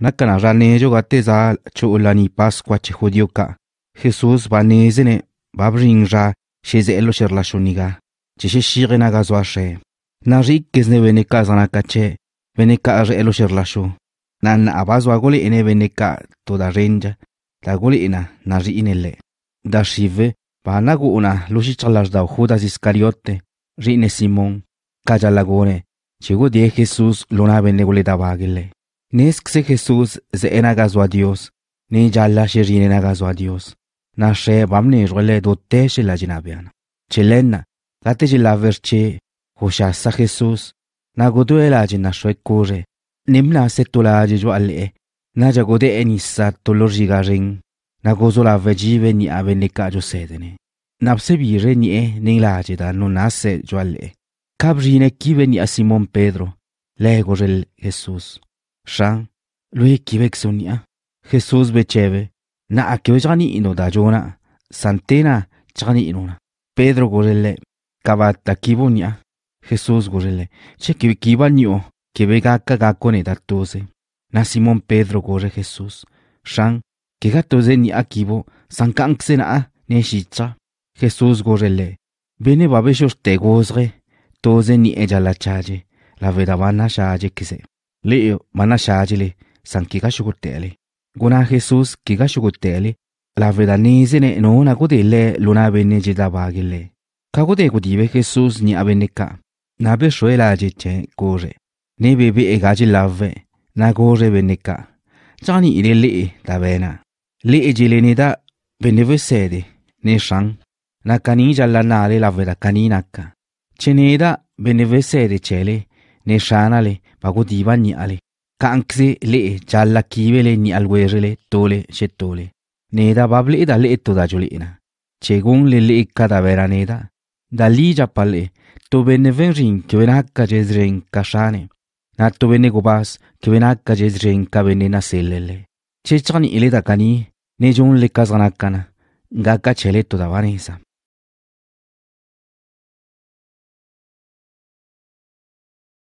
nakana raneyo gateza cholani pascua ka jesus zana ka che vene ka gazwashe narikesne veneka zanakache veneka relo na nan abazwa goli ene renja todarenja goli ina nari inele na gu una lushichalasdaw judas iscariote rine gone che chego die jesus lona venegole dabagele Neeskse Jesús se enagazo a Dios, ni jalla shirin enagazo a Dios. Na she bamne role do te she la jinabiana. Chilena, gate jila verche, hosha sa Jesús, na godu el ajin na shoe kure. Nimna se tula ajijo alle, na jagode enisa tolor jigaring, na gozo la vejive ni abenika jo sedene. Napse bire ni e ni la ajida no nase jo alle. Cabrine kive ni a Simon Pedro, le gorel Jesús. shang lue kibek sonia jesus becheve na akyojani ino da jona santena chani ino na pedro gorele kaba takibonia jesus gorele che kibekiba nio kibeka kaka kone tatose na simon pedro gore jesus shang ke gatoze ni akibo sankanksena ne shitsa jesus gorele bene babeshos tegozre toze ni ejala chaje la vedavana chaje kise le manasha ajile san kiga shugutele guna jesus kiga shugutele la vedanese ne no na kote le luna bene jeda bagile ka kote ko dibe jesus ni abeneka na be shoela ajiche kore ne bebe egaji lave na gore beneka chani ile le tabena le ejile ne da beneve sede ne shang na kanija la nare la vera kaninaka cheneda beneve sede chele ne shanale Pagotiba ni ale. Kankse le jalla kibele ni alwerele tole shetole. Neda bable eda le to da jolina. Chegun le le cadavera neda. Da li japale. To ven rin che venacca jezren kashane. Nato bene gobas che venacca jezren kabenena sellele. Chechani ile da ne Nejun le kazanakana. Gaka cheleto da vanesa.